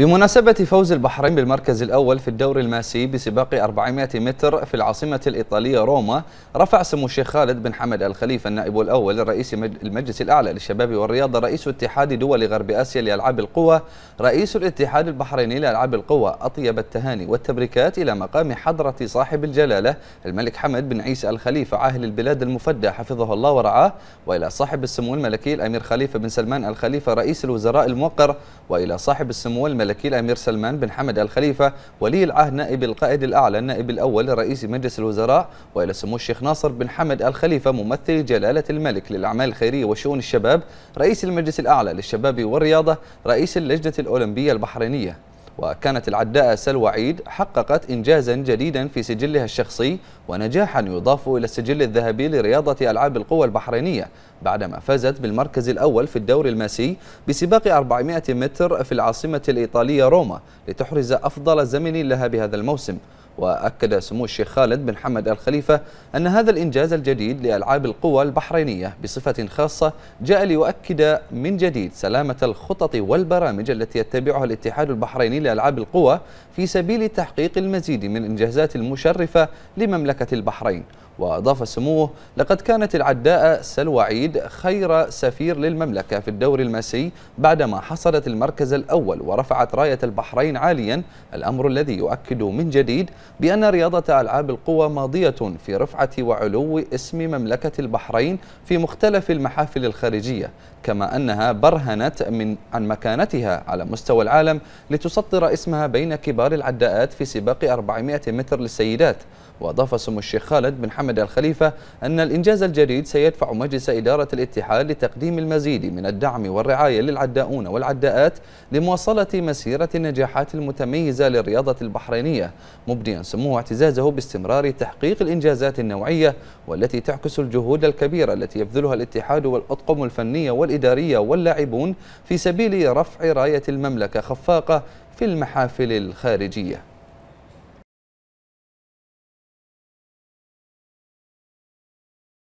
بمناسبة فوز البحرين بالمركز الأول في الدوري الماسي بسباق 400 متر في العاصمة الإيطالية روما رفع سمو الشيخ خالد بن حمد الخليفة النائب الأول رئيس المجلس الأعلى للشباب والرياضة رئيس اتحاد دول غرب آسيا لألعاب القوى رئيس الاتحاد البحريني لألعاب القوى أطيب التهاني والتبريكات إلى مقام حضرة صاحب الجلالة الملك حمد بن عيسى الخليفة عاهل البلاد المفدى حفظه الله ورعاه وإلى صاحب السمو الملكي الأمير خليفة بن سلمان الخليفة رئيس الوزراء الموقر وإلى صاحب السمو الملكي الملكي الأمير سلمان بن حمد الخليفة ولي العهد نائب القائد الأعلى النائب الأول لرئيس مجلس الوزراء وإلى سمو الشيخ ناصر بن حمد الخليفة ممثل جلالة الملك للأعمال الخيرية وشؤون الشباب رئيس المجلس الأعلى للشباب والرياضة رئيس اللجنة الأولمبية البحرينية وكانت العداءة سلوى عيد حققت إنجازا جديدا في سجلها الشخصي ونجاحا يضاف إلى السجل الذهبي لرياضة ألعاب القوى البحرينية بعدما فازت بالمركز الأول في الدور الماسي بسباق 400 متر في العاصمة الإيطالية روما لتحرز أفضل زمن لها بهذا الموسم وأكد سمو الشيخ خالد بن حمد الخليفة أن هذا الإنجاز الجديد لألعاب القوى البحرينية بصفة خاصة جاء ليؤكد من جديد سلامة الخطط والبرامج التي يتبعها الاتحاد البحريني لألعاب القوى في سبيل تحقيق المزيد من الإنجازات المشرفة لمملكة البحرين وأضاف سموه لقد كانت العداء سلوعيد خير سفير للمملكة في الدور المسي بعدما حصلت المركز الأول ورفعت راية البحرين عاليا الأمر الذي يؤكد من جديد بأن رياضة ألعاب القوى ماضية في رفعة وعلو اسم مملكة البحرين في مختلف المحافل الخارجية كما أنها برهنت من عن مكانتها على مستوى العالم لتسطر اسمها بين كبار العداءات في سباق 400 متر للسيدات وأضاف سمو الشيخ خالد بن حمد الخليفة أن الإنجاز الجديد سيدفع مجلس إدارة الاتحاد لتقديم المزيد من الدعم والرعاية للعداؤون والعداءات لمواصلة مسيرة النجاحات المتميزة للرياضة البحرينية مبديا سموه اعتزازه باستمرار تحقيق الإنجازات النوعية والتي تعكس الجهود الكبيرة التي يبذلها الاتحاد والأطقم الفنية والإدارية واللاعبون في سبيل رفع راية المملكة خفاقة في المحافل الخارجية